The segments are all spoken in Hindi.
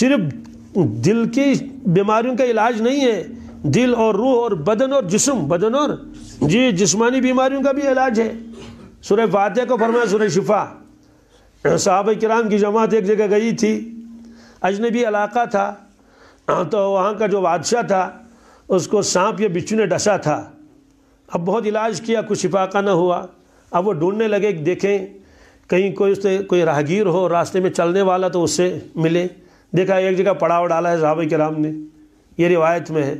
सिर्फ दिल की बीमारियों का इलाज नहीं है दिल और रूह और बदन और जिसम बदन और जी जिस्मानी बीमारियों का भी इलाज है सुरह फातह को फरमाया सुरह शिफा साहब कराम की जमात एक जगह गई थी अजनबी इलाका था हाँ, तो वहाँ का जो बादशाह था उसको सांप या बिच्छू ने डसा था अब बहुत इलाज किया कुछ शिफा का ना हुआ अब वो ढूंढने लगे देखें कहीं कोई उससे कोई राहगीर हो रास्ते में चलने वाला तो उससे मिले देखा एक जगह पड़ाव डाला है साहब कराम ने ये रिवायत में है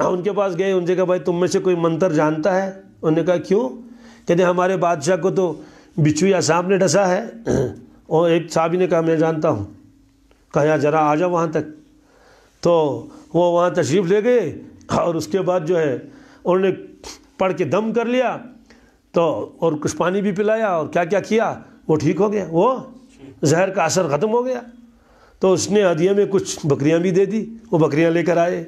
हाँ, उनके पास गए उनसे कहा भाई तुम में से कोई मंत्र जानता है उन्होंने कहा क्यों कहते हमारे बादशाह को तो बिच्छू या सांप ने डसा है और एक साहबी ने कहा मैं जानता हूँ कहा जरा आ जाओ वहाँ तक तो वो वहाँ तशरीफ़ ले गए और उसके बाद जो है उन्होंने पढ़ के दम कर लिया तो और कुछ पानी भी पिलाया और क्या क्या किया वो ठीक हो गया वो जहर का असर ख़त्म हो गया तो उसने हदिया में कुछ बकरियां भी दे दी वो बकरियां लेकर आए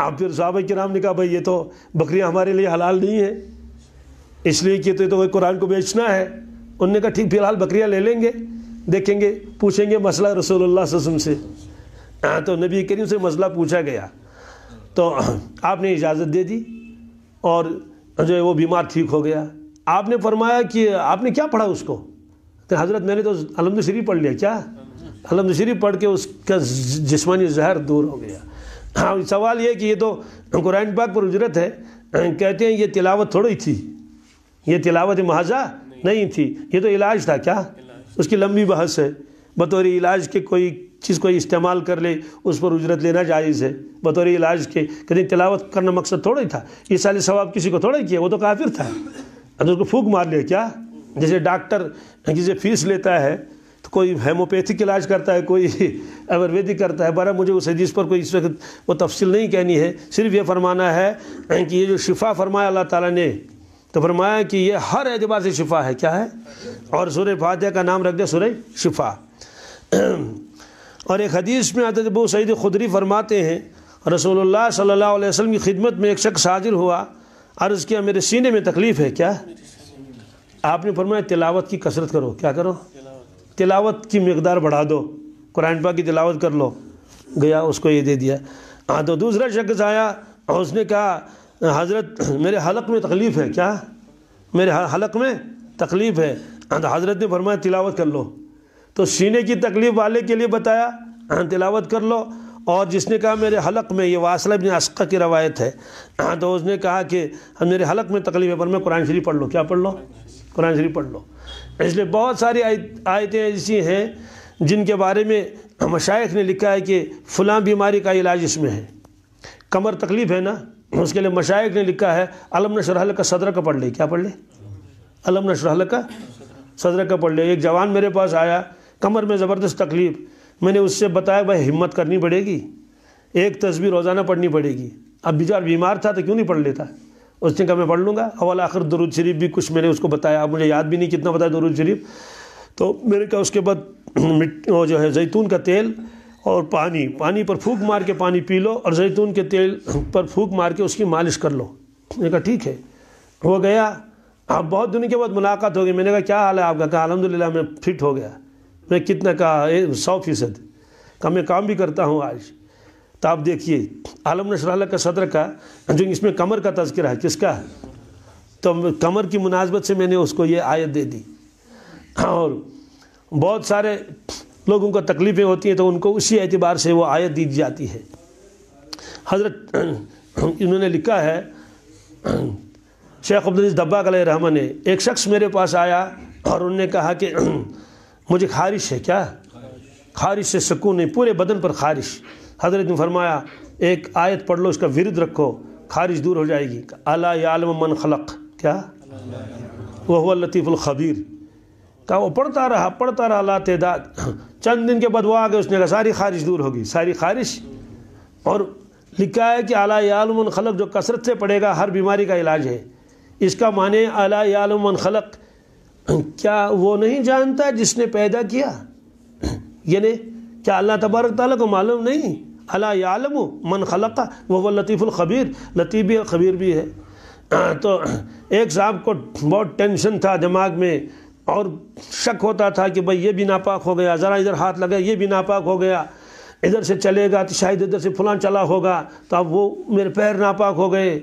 आप फिर साहब कराम ने कहा भाई ये तो बकरियां हमारे लिए हलाल नहीं है इसलिए कि तो, तो वही कुरान को बेचना है उनने कहा ठीक फिलहाल बकरियां ले लेंगे देखेंगे पूछेंगे मसला रसोल्ला वसम से हाँ तो नबी करीम से मसला पूछा गया तो आपने इजाज़त दे दी और जो है वो बीमार ठीक हो गया आपने फरमाया कि आपने क्या पढ़ा उसको तो हज़रत मैंने तो अलहमद शरीफ पढ़ लिया क्या अलम शरीफ पढ़ के उसका जिसमानी जहर दूर हो गया हाँ सवाल यह कि ये तो कुरान पाक पर उजरत है कहते हैं ये तिलावत थोड़ी थी ये तिलावत महाजा नहीं थी ये तो इलाज था क्या उसकी लंबी बहस है बतौर इलाज के कोई चीज़ कोई इस्तेमाल कर ले उस पर उजरत लेना जायज़ है बतौर इलाज के कहीं तिलावत करना मकसद थोड़ा ही था ये साले सवाब किसी को थोड़ा ही किया वो तो काफिर था अगर उसको फूक मार लिया क्या जैसे डॉक्टर किसी फीस लेता है तो कोई हेमोपैथिक इलाज करता है कोई आयुर्वेदिक करता है बहरा मुझे उस हदीस पर कोई इस वक्त वो तफसील नहीं कहनी है सिर्फ ये फरमाना है कि ये जो शिफा फरमाया अल्लाह ताला ने तो फरमाया कि ये हर एतबार से शिफा है क्या है और सुर फातह का नाम रख दे सुर शिफा और एक हदीस में आता वो सईद खुदरी फरमाते हैं रसोल्ला सल्ला वसम की खिदमत में एक शख्स हाजिर हुआ और उसके मेरे सीने में तकलीफ़ है क्या आपने फरमाया तिलावत की कसरत करो क्या करो तिलावत की मकदार बढ़ा दो कुरान पा की तिलावत कर लो गया उसको ये दे दिया हाँ तो दूसरा शख्स आया और उसने कहा हज़रत मेरे हलक में तकलीफ़ है क्या मेरे हलक में तकलीफ़ है हाँ, तो हज़रत ने फरमाया तिलावत कर लो तो सीने की तकलीफ़ वाले के लिए बताया हाँ तिलावत कर लो और जिसने कहा मेरे हलक में ये वासला इबन असका की रवायत है तो उसने कहा कि हम मेरे हलक में तकलीफ है पर मैं कुरान शरीफ पढ़ लो क्या पढ़ लो कुरान शरीफ पढ़ लो इसलिए बहुत सारी आयतें ऐसी हैं जिनके बारे में मशाइ ने लिखा है कि फ़लां बीमारी का इलाज इसमें है कमर तकलीफ़ है ना उसके लिए मशाइ ने लिखा है अलम नशरहल का सदर का पढ़ ले क्या पढ़ ले अलम नशरहल का सदर का पढ़ ले एक जवान मेरे पास आया कमर में ज़बरदस्त तकलीफ़ मैंने उससे बताया भाई हिम्मत करनी पड़ेगी एक तस्वीर रोज़ाना पढ़नी पड़ेगी अब बेचार बीमार था तो क्यों नहीं पढ़ लेता उसने कहा मैं पढ़ लूँगा अवल आखिर दरुद शरीफ भी कुछ मैंने उसको बताया अब मुझे याद भी नहीं कितना बताया दरुद शरीफ तो मैंने कहा उसके बाद वो जो है जैतून का तेल और पानी पानी पर फूक मार के पानी पी लो और जैतून के तेल पर फूक मार के उसकी मालिश कर लो मैंने कहा ठीक है हो गया अब बहुत दिन के बाद मुलाकात हो गई मैंने कहा क्या हाल है आपका कहा अलहमदिल्ला मैं फिट हो गया मैं कितना का सौ फीसद का मैं काम भी करता हूँ आज तो आप देखिए आलम नशराला का सदर का जो इसमें कमर का तस्करा है किसका तो कमर की मुनासबत से मैंने उसको ये आयत दे दी और बहुत सारे लोगों को तकलीफ़ें होती हैं तो उनको उसी एतबार से वो आयत दी जाती है हज़रत इन्होंने लिखा है शेख अब्दुल दब्बा कल रहमान ने एक शख्स मेरे पास आया और उनने कहा कि मुझे खारिश है क्या खारिश से सुकून नहीं पूरे बदन पर खारिश हजरत ने फरमाया एक आयत पढ़ लो उसका विरुद्ध रखो खारिश दूर हो जाएगी अला यालम मन खलक क्या वह लतीफ़ुल्ख़बीर कहा वो पढ़ता रहा पढ़ता रहा ला तेदाद चंद दिन के बाद वो आ गए उसने कहा सारी खारिश दूर होगी सारी खारिश और लिखा है कि अला यालमन खलक जो कसरत से पड़ेगा हर बीमारी का इलाज है इसका माने अला खलक क्या वो नहीं जानता जिसने पैदा किया यानी क्या अल्लाह तबारक ताली को मालूम नहीं अला यालम मन खलक़ा वह वह लतीफ़ुलख़बीर लतीफ़ भी ख़बीर भी है तो एक साहब को बहुत टेंशन था दिमाग में और शक होता था कि भाई ये भी नापाक हो गया ज़रा इधर हाथ लगा ये भी नापाक हो गया इधर से चलेगा तो शायद इधर से फलां चला होगा तो अब वो मेरे पैर नापाक हो गए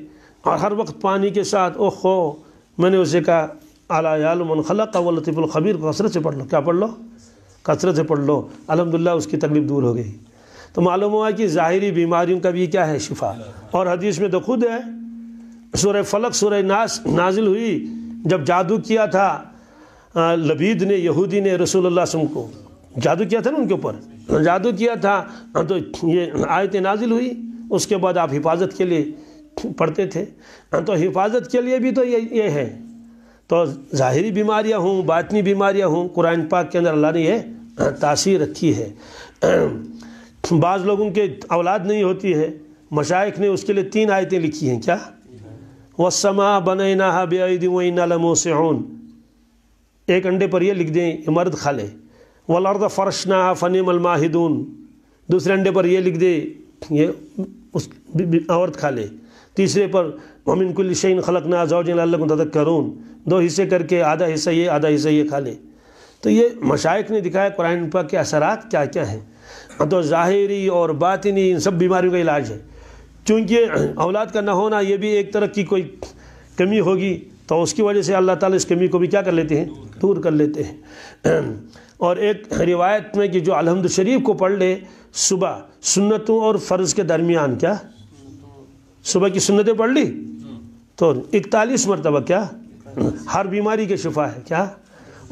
और हर वक्त पानी के साथ ओहो मैंने उसे कहा अलायालमनखला कवलतफ़ुल्ख़बीर को कसरत से पढ़ लो क्या पढ़ लो कसरत से पढ़ लो अलहमदिल्ला उसकी तकलीफ दूर हो गई तो मालूम हुआ कि ज़ाहरी बीमारियों का भी क्या है शिफा और हदीस में तो खुद है सुर फलक सुर नाश नाजिल हुई जब जादू किया था लबीद ने यहूदी ने रसूल को जादू किया था ना उनके ऊपर जादू किया था तो ये आयत नाजिल हुई उसके बाद आप हिफाजत के लिए पढ़ते थे तो हिफाजत के लिए भी तो ये ये है तो ज़ाहरी बीमारियाँ हों बातनी बीमारियाँ हों कुरान पाक के अंदर अल्लाह ने यह तासीर रखी है बाज़ लोगों के औलाद नहीं होती है मशाइ ने उसके लिए तीन आयतें लिखी हैं क्या वसमा बन ना बेदी वमो से एक अंडे पर यह लिख दें मर्द खा ले वलर्द फ़र्श ना फ़नीम मलमाहिदून दूसरे अंडे पर यह लिख दे ये उस औरत खा ले तीसरे पर ममिन कुल्लिशन खलक ना जाओजिन तदक करून दो हिस्से करके आधा हिस्सा ये आधा हिस्सा ये खा ले तो ये मशाइक ने दिखाया कुरान पाक के असरात क्या क्या हैं तो ज़ाहरी और बातनी इन सब बीमारियों का इलाज है चूँकि औलाद का ना होना ये भी एक तरह की कोई कमी होगी तो उसकी वजह से अल्लाह ताला इस कमी को भी क्या कर लेते हैं दूर कर लेते हैं और एक रिवायत में कि जो अलहमद शरीफ को पढ़ ले सुबह सुन्नतों और फ़र्ज़ के दरमियान क्या सुबह की सुन्नतें पढ़ ली हम्म। तो इकतालीस मरतबा क्या हर बीमारी के शिफा है क्या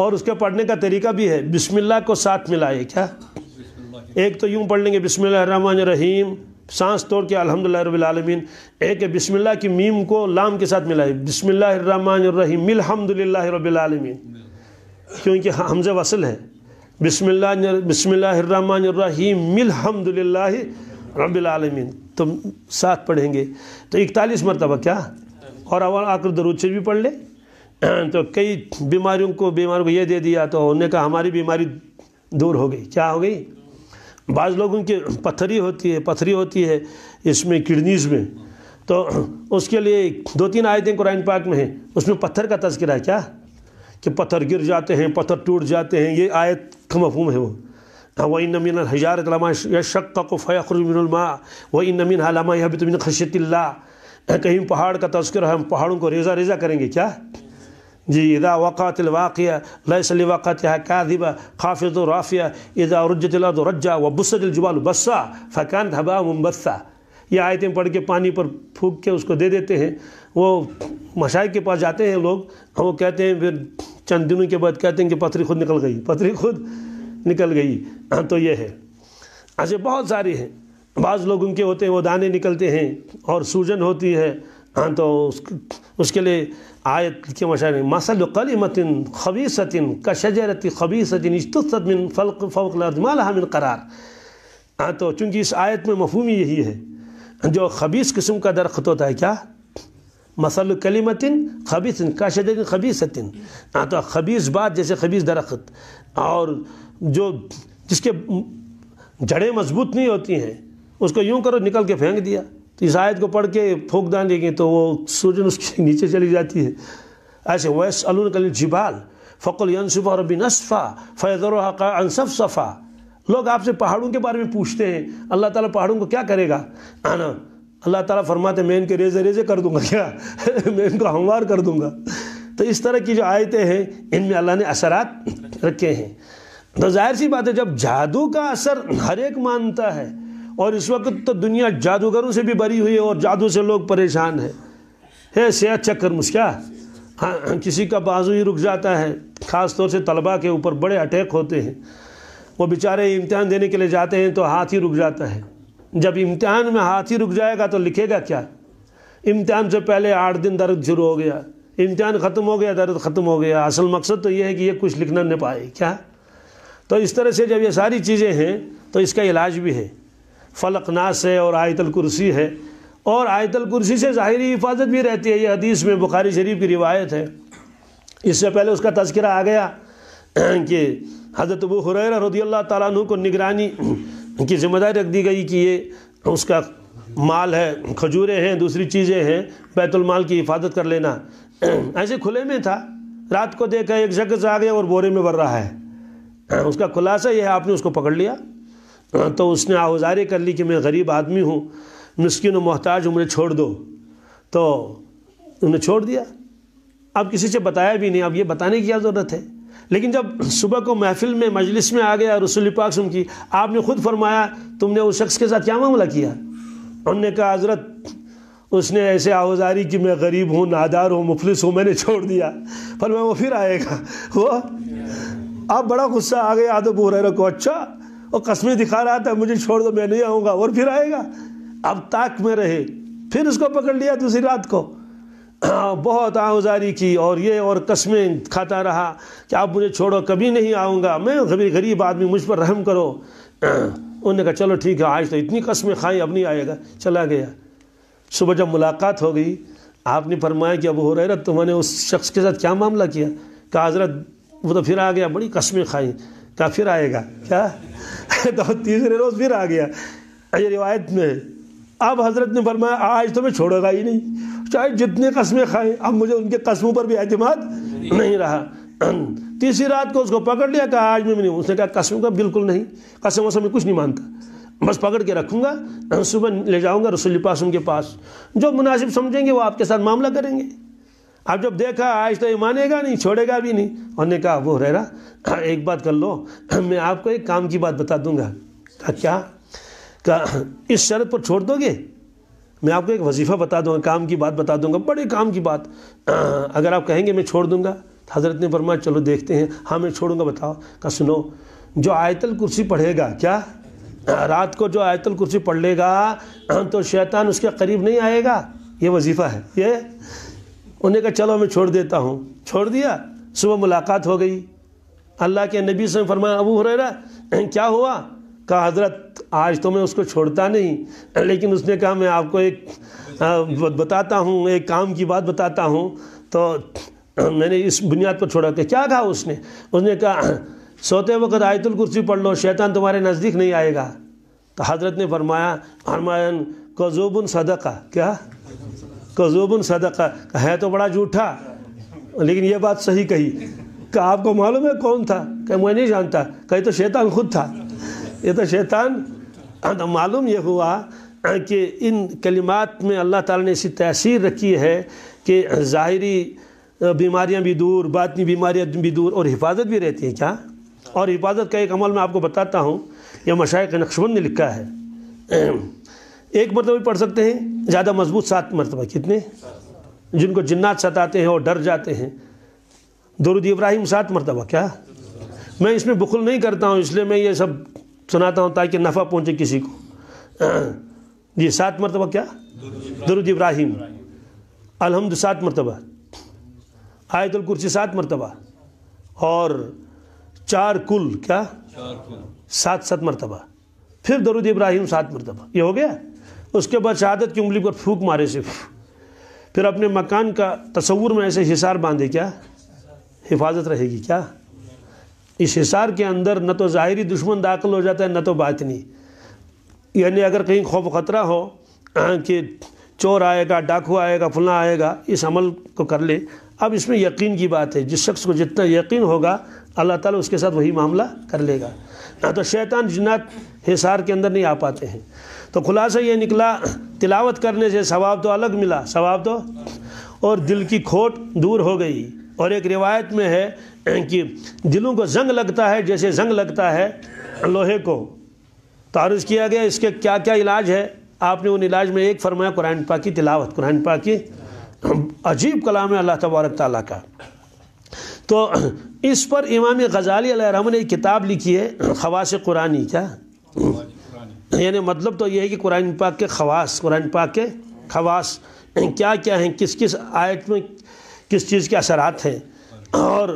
और उसके पढ़ने का तरीका भी है बिस्मिल्लाह को साथ मिलाए क्या एक तो यूँ पढ़ लेंगे बिसमिल्ल रहीम सांस तोड़ के अलहमदिल्ला रबालमीन एक है बिसमिल्ला की मीम को लाम के साथ मिलाए बिसमिल्लाम अलहमदिल्ला रबालमीन क्योंकि हमज़ वसल है बिसमिल्ला बिसमिल्लाम अलहमदिल्ला रबालमीन तो साथ पढ़ेंगे तो इकतालीस मरतबा क्या और अब आकर दरूद शरीफ भी पढ़ ले तो कई बीमारियों को बीमार को ये दे दिया तो उन्होंने कहा हमारी बीमारी दूर हो गई क्या हो गई बाज़ लोगों की पत्थरी होती है पत्थरी होती है इसमें किडनीज़ में तो उसके लिए दो तीन आयतें कुरान पाक में हैं उसमें पत्थर का तस्करा है क्या कि पत्थर गिर जाते हैं पत्थर टूट जाते हैं ये आयत का मफहूम है वो हाँ, वही नमीन हज़ार लमा यशक्का को फ़यखरमिनमा वही नमिन हालामा यह भी तुमिन खशतल्ला कहीं पहाड़ का तस्कर हम पहाड़ों को रेजा रेजा करेंगे क्या जी इदा वक़ात वाक़िया लसल वाक़ात कादिबा खाफिज राफ़िया इदा रजतला तो रज्जा व बसत जुबाल बस्सा फ़कान हबा मुम्बस्सा ये आयतें पढ़ के पानी पर फूक के उसको दे देते हैं वो मशाइ के पास जाते हैं लोग वो कहते हैं फिर चंद दिनों के बाद कहते हैं कि पथरी खुद निकल गई पथरी खुद निकल गई तो ये है ऐसे बहुत सारी हैं बाज़ लोग उनके होते हैं वो दाने निकलते हैं और सूजन होती है हाँ तो उस, उसके लिए आयत के मशा मसल कलीमतिन खबीसतिन का शजरती खबीसतिन इस्तमिन फलक फ़ौकलाजमालमिन करार हाँ तो चूँकि इस आयत में मफहूमी यही है जो खबीस किस्म का दरख्त होता है क्या मसल कलीमतिन खबीसिन का शजरिन खबीसतिन हाँ तो खबीस बात जैसे खबीस दरख्त और जो जिसके जड़ें मजबूत नहीं होती हैं उसको यूँ करो निकल के फेंक दिया तो इस आयत को पढ़ के फूक दान लेंगे तो वो सूजन उसके नीचे चली जाती है ऐसे वैस कल जिबाल फ़कुल यनसफ़ा रबी फैज़र अनसफ सफ़ा लोग आपसे पहाड़ों के बारे में पूछते हैं अल्लाह ताला पहाड़ों को क्या करेगा आना अल्लाह ताला फरमाते मैं इनके रेजे रेजे कर दूंगा क्या मैं इनको हमवार कर दूंगा तो इस तरह की जो आयतें हैं इनमें अल्लाह ने असरात रखे हैं तो जाहिर सी बात है जब जादू का असर हर एक मानता है और इस वक्त तो दुनिया जादूगरों से भी भरी हुई है और जादू से लोग परेशान है है सेहत चक्कर मुस्क्या हाँ किसी का बाजू ही रुक जाता है ख़ास तौर से तलबा के ऊपर बड़े अटैक होते हैं वो बेचारे इम्तहान देने के लिए जाते हैं तो हाथ ही रुक जाता है जब इम्तिहान में हाथी रुक जाएगा तो लिखेगा क्या इम्तिहान से पहले आठ दिन दर्द शुरू हो गया इम्तिहान ख़त्म हो गया दर्द ख़त्म हो गया असल मकसद तो ये है कि ये कुछ लिखना नहीं पाए क्या तो इस तरह से जब ये सारी चीज़ें हैं तो इसका इलाज भी है फलकनास है और आयतल कुर्सी है और आयतल कुर्सी से ज़ाहरी हिफाजत भी रहती है ये हदीस में बुखारी शरीफ की रिवायत है इससे पहले उसका तस्करा आ गया कि हज़रत अबू हुरैरा रदी अल्लाह तु को निगरानी की जिम्मेदारी रख दी गई कि ये उसका माल है खजूरें हैं दूसरी चीज़ें हैं बैतुलमाल की हिफाजत कर लेना ऐसे खुले में था रात को देखा एक जगह आ गया और बोरे में भर रहा है उसका खुलासा यह है आपने उसको पकड़ लिया तो उसने आहुजारी कर ली कि मैं गरीब आदमी हूँ मुस्किन मोहताज हूँ मुझे छोड़ दो तो उन्हें छोड़ दिया अब किसी से बताया भी नहीं अब ये बताने की क्या ज़रूरत है लेकिन जब सुबह को महफिल में मजलिस में आ गया रसुल पाक सुन की आपने ख़ुद फरमाया तुमने उस शख्स के साथ क्या मामला किया उनने कहा हज़रत उसने ऐसे आवाजारी कि मैं गरीब हूँ नादार हूँ मुफलिस हूँ मैंने छोड़ दिया पर मैं वो फिर आएगा वो आप बड़ा गुस्सा आ गया आदब हुरैरा को अच्छा और कस्मे दिखा रहा था मुझे छोड़ दो मैं नहीं आऊँगा और फिर आएगा अब ताक में रहे फिर उसको पकड़ लिया दूसरी रात को बहुत आहुजारी की और ये और कस्में खाता रहा कि आप मुझे छोड़ो कभी नहीं आऊँगा मैं कभी गरीब आदमी मुझ पर रहम करो उन्होंने कहा चलो ठीक है आज तो इतनी कस्में खाई अब नहीं आएगा चला गया सुबह जब मुलाकात हो गई आपने फरमाया कि अब हो रहे तो तुम्हारे उस शख्स के साथ क्या मामला किया कहा हजरत वो तो फिर आ गया बड़ी कस्में खाई कहा फिर आएगा क्या तो तीसरे रोज़ फिर आ गया अरे रिवायत में अब हज़रत ने फरमाया आज तो मैं छोड़ेगा ही नहीं चाहे जितने कस्में खाएं अब मुझे उनके कस्मों पर भी अहतमाद नहीं रहा तीसरी रात को उसको पकड़ लिया कहा आज मैं नहीं उसने कहा कसम का बिल्कुल नहीं कसम वसम में कुछ नहीं मानता बस पकड़ के रखूँगा सुबह ले जाऊँगा रसुल पास उनके पास जो मुनासिब समझेंगे वो आपके साथ मामला करेंगे अब जब देखा आज तो ये मानेगा नहीं छोड़ेगा भी नहीं उन्होंने कहा वो रह एक बात कर लो मैं आपको एक काम की बात बता दूंगा क्या इस शर्त पर छोड़ दोगे मैं आपको एक वजीफ़ा बता दूंगा काम की बात बता दूंगा बड़े काम की बात अगर आप कहेंगे मैं छोड़ दूंगा तो हज़रत ने फरमाया चलो देखते हैं हाँ मैं छोड़ूंगा बताओ का सुनो जो आयतल कुर्सी पढ़ेगा क्या रात को जो आयतल कुर्सी पढ़ लेगा तो शैतान उसके करीब नहीं आएगा ये वजीफ़ा है ये उन्हें कहा चलो मैं छोड़ देता हूँ छोड़ दिया सुबह मुलाकात हो गई अल्लाह के नबी से फरमाया अबू हुरैरा क्या हुआ कहा हजरत आज तो मैं उसको छोड़ता नहीं लेकिन उसने कहा मैं आपको एक बताता हूँ एक काम की बात बताता हूँ तो मैंने इस बुनियाद पर छोड़ा कि क्या कहा उसने उसने कहा सोते वक्त आयतुल कुर्सी पढ़ लो शैतान तुम्हारे नज़दीक नहीं आएगा तो हजरत ने फरमाया फरमायान कजूबन सदका क्या कजूबन सदका है तो बड़ा झूठा लेकिन ये बात सही कही कहा आपको मालूम है कौन था कि मैं नहीं जानता कहीं तो शैतान खुद था ये तो शैतान तो मालूम यह हुआ कि इन कलिमात में अल्लाह ताला ने ऐसी तसीर रखी है कि ज़ाहरी बीमारियां भी दूर बातनी बीमारियां भी दूर और हिफाजत भी रहती हैं क्या और हिफाजत का एक अमल मैं आपको बताता हूँ यह मशाक नक्शबंद ने लिखा है एक मरतबा पढ़ सकते हैं ज़्यादा मजबूत सात मरतबा कितने जिनको जन्नात सताते हैं और डर जाते हैं दरुद इब्राहिम सात मरतबा क्या मैं इसमें बुखल नहीं करता हूँ इसलिए मैं ये सब सुनाता हूँ ताकि नफ़ा पहुँचे किसी को जी सात मरतबा क्या दरुद इब्राहिम अलहमद सात मरतबा आयतुल कुर्सी सात मरतबा और चार कुल क्या सात सात मरतबा फिर दरुद इब्राहिम सात मरतबा ये हो गया उसके बाद शहादत की उंगली पर फूक मारे सिर्फ फिर अपने मकान का तस्वूर में ऐसे हिसार बांधे क्या हिफाजत रहेगी क्या इस हिसार के अंदर न तो ज़ाहरी दुश्मन दाखिल हो जाता है न तो बातनी यानी अगर कहीं खौफ ख़तरा हो कि चोर आएगा डाकू आएगा फला आएगा इस अमल को कर ले अब इसमें यकीन की बात है जिस शख्स को जितना यकीन होगा अल्लाह ताला उसके साथ वही मामला कर लेगा ना तो शैतान जिन्नात हिसार के अंदर नहीं आ पाते हैं तो खुलासा ये निकला तिलावत करने से सवाब तो अलग मिला सवाब तो और दिल की खोट दूर हो गई और एक रिवायत में है कि दिलों को जंग लगता है जैसे जंग लगता है लोहे को तारज़ तो किया गया इसके क्या क्या इलाज है आपने उन इलाज में एक फरमाया कुरान पा की तिलावत कुरान पा की अजीब कलाम है अल्लाह तबारक ताली का तो इस पर इमाम गजाली रहम ने एक किताब लिखी है खवास कुरानी क्या यानी मतलब तो यह है कि कुरान पाक के खवास कुरान पाक के खवास क्या क्या हैं किस किस आयत में किस चीज़ के असरात हैं और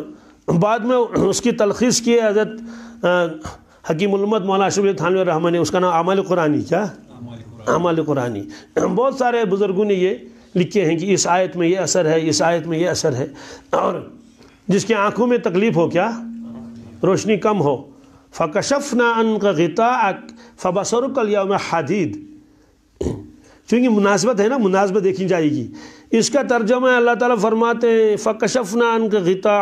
बाद में उसकी तलखीस की हजरत हकीमत मौलाना शबी थानवी रहमान ने उसका नाम आमाल कुरानी क्या आमाल कुरानी बहुत सारे बुज़ुर्गों ने ये लिखे हैं कि इस आयत में ये असर है इस आयत में ये असर है और जिसकी आंखों में तकलीफ़ हो क्या रोशनी कम हो फ़कशफ न गता फ़बसर कलियाम हदीद चूँकि मुनासबत है ना मुनासबत देखी जाएगी इसका तर्जमा अल्लाह ताला फरमाते हैं फ़कशफ न गता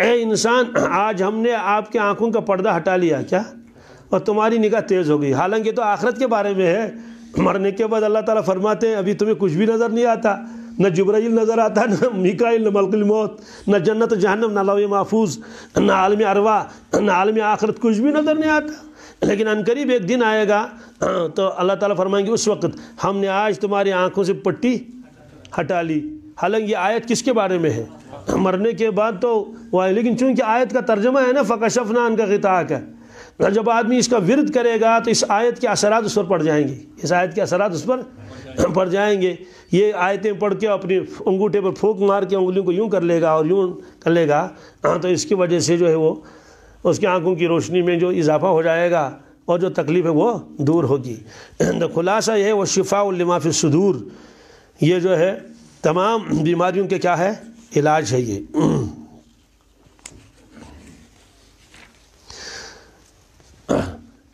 ए इंसान आज हमने आपके आंखों का पर्दा हटा लिया क्या और तुम्हारी निगाह तेज़ हो गई हालांकि तो आखरत के बारे में है मरने के बाद अल्लाह ताला फरमाते हैं अभी तुम्हें कुछ भी नज़र नहीं आता न जुबराइल नज़र आता न मिकाइल न मलकुल मौत न जन्नत जहनम न लव महफूज न आलम अरवा न आलम आखरत कुछ भी नज़र नहीं आता लेकिन अनकरीब एक दिन आएगा तो अल्लाह ताला फरमाएंगे उस वक्त हमने आज तुम्हारी आंखों से पट्टी हटा ली हालांकि आयत किसके बारे में है मरने के बाद तो वह लेकिन चूंकि आयत का तर्जमा है ना शफनान का है का जब आदमी इसका विरद करेगा तो इस आयत के असरात उस पर पड़ जाएंगे इस आयत के असरात उस पर पड़ जाएंगे ये आयतें पढ़ के अपने अंगूठे पर फूक मार के उंगलियों को यूँ कर लेगा और यूँ कर लेगा हाँ तो इसकी वजह से जो है वो उसकी आँखों की रोशनी में जो इजाफा हो जाएगा और जो तकलीफ़ है वो दूर होगी तो खुलासा यह है वह शिफा उलमाफ़ सदूर ये जो है तमाम बीमारियों के क्या है इलाज है ये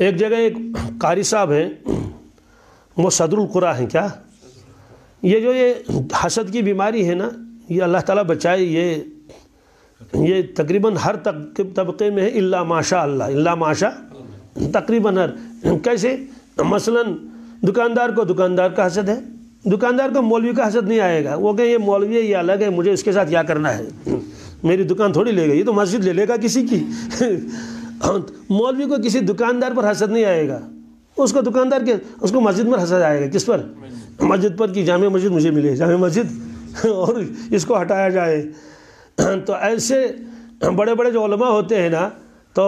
एक जगह एक कारी साहब हैं वो सदरुल कुरा हैं क्या ये जो ये हसद की बीमारी है ना ये अल्लाह ताला बचाए ये ये तकरीबन हर तक, तबके में है इल्ला माशा अल्लाह इल्ला माशा तकरीबन हर कैसे मसलन दुकानदार को दुकानदार का हसद है दुकानदार को मौलवी का हसद नहीं आएगा वो कहें ये मौलवी है ये अलग है मुझे इसके साथ क्या करना है मेरी दुकान थोड़ी ले गई ये तो मस्जिद ले लेगा किसी की मौलवी को किसी दुकानदार पर हसद नहीं आएगा उसको दुकानदार के उसको मस्जिद पर हसद आएगा किस पर मस्जिद पर कि जाम मस्जिद मुझे मिले जाम मस्जिद और इसको हटाया जाए तो ऐसे बड़े बड़े जो होते हैं ना तो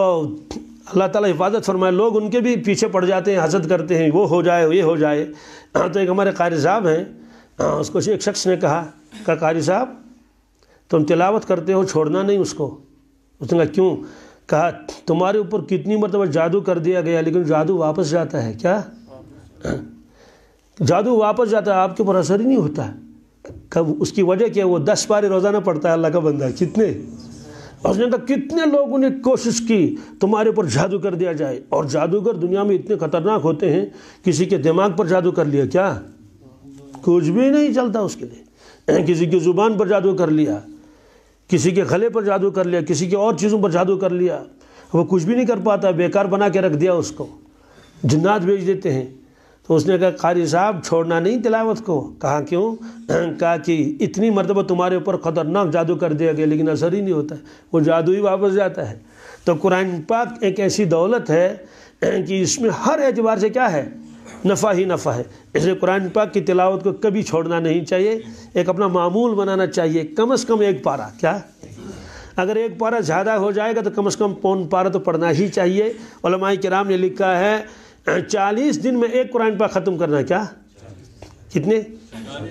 अल्लाह ताला हिफाजत फरमाए लोग उनके भी पीछे पड़ जाते हैं हसद करते हैं वो हो जाए ये हो जाए तो एक हमारे कारी साहब हैं उसको एक शख्स ने कहा का कारी साहब तुम तिलावत करते हो छोड़ना नहीं उसको उसने कहा क्यों कहा तुम्हारे ऊपर कितनी मरतबा जादू कर दिया गया लेकिन जादू वापस जाता है क्या हाँ। जादू वापस जाता है आपके ऊपर असर ही नहीं होता कब उसकी वजह क्या है वो दस बार रोज़ाना पड़ता है अल्लाह का बंदा कितने हजरत कितने लोगों ने कोशिश की तुम्हारे ऊपर जादू कर दिया जाए और जादूगर दुनिया में इतने खतरनाक होते हैं किसी के दिमाग पर जादू कर लिया क्या कुछ भी नहीं चलता उसके लिए किसी की ज़ुबान पर जादू कर लिया किसी के गले पर जादू कर लिया किसी के और चीज़ों पर जादू कर लिया वो कुछ भी नहीं कर पाता बेकार बना के रख दिया उसको जिन्नात भेज देते हैं तो उसने कहा कारी साहब छोड़ना नहीं तिलावत को कहा क्यों कहा कि इतनी मरतबा तुम्हारे ऊपर ख़तरनाक जादू कर दिया गया लेकिन असर ही नहीं होता है वो जादू ही वापस जाता है तो कुरान पाक एक ऐसी दौलत है कि इसमें हर एतबार से क्या है नफ़ा ही नफ़ा है इसलिए कुरान पाक की तिलावत को कभी छोड़ना नहीं चाहिए एक अपना मामूल बनाना चाहिए कम अज़ कम एक पारा क्या अगर एक पारा ज़्यादा हो जाएगा तो कम अज कम पौन पारा तो पढ़ना ही चाहिए के ने लिखा है चालीस दिन में एक कुरान पाक ख़त्म करना क्या कितने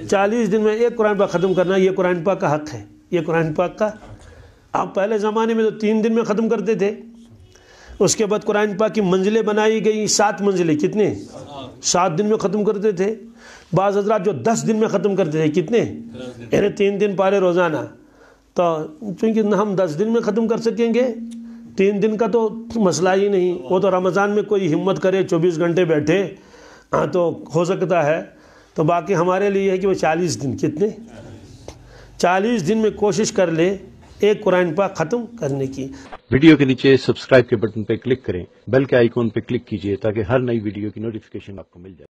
चालीस दिन में एक कुरान पाक ख़त्म करना ये कुरान पाक का हक है ये कुरान पाक का आप पहले ज़माने में तो तीन दिन में ख़त्म करते थे उसके बाद कुरान पाक की मंजिलें बनाई गई सात मंजिलें कितने सात दिन में ख़त्म करते थे बाज़ हजरात जो दस दिन में ख़त्म करते थे कितने यानी तीन दिन पारे रोज़ाना तो चूँकि हम दस दिन में ख़त्म कर सकेंगे तीन दिन का तो मसला ही नहीं वो तो रमज़ान में कोई हिम्मत करे चौबीस घंटे बैठे हाँ तो हो सकता है तो बाकी हमारे लिए है कि वो चालीस दिन कितने चालीस दिन में कोशिश कर ले एक कुरान पाक ख़त्म करने की वीडियो के नीचे सब्सक्राइब के बटन पर क्लिक करें बेल के आइकॉन पर क्लिक कीजिए ताकि हर नई वीडियो की नोटिफिकेशन आपको मिल जाए